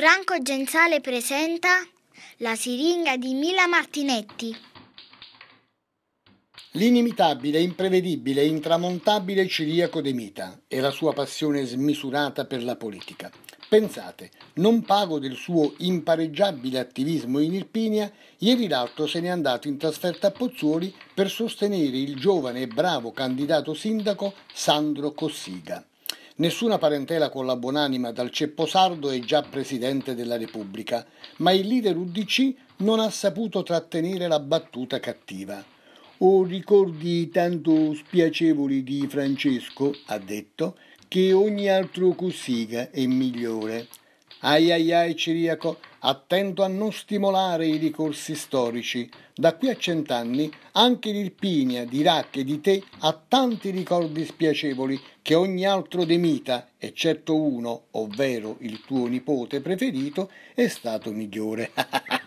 Franco Genzale presenta La siringa di Mila Martinetti. L'inimitabile, imprevedibile, intramontabile Ciriaco De Mita e la sua passione smisurata per la politica. Pensate, non pago del suo impareggiabile attivismo in Irpinia, ieri l'altro se n'è andato in trasferta a Pozzuoli per sostenere il giovane e bravo candidato sindaco Sandro Cossiga. Nessuna parentela con la buonanima dal ceppo sardo è già presidente della Repubblica, ma il leader UDC non ha saputo trattenere la battuta cattiva. O ricordi tanto spiacevoli di Francesco, ha detto, che ogni altro cussiga è migliore. Ai ai ai Ciriaco, attento a non stimolare i ricorsi storici. Da qui a cent'anni anche l'Irpinia di Rac e di te ha tanti ricordi spiacevoli che ogni altro demita, eccetto uno, ovvero il tuo nipote preferito, è stato migliore.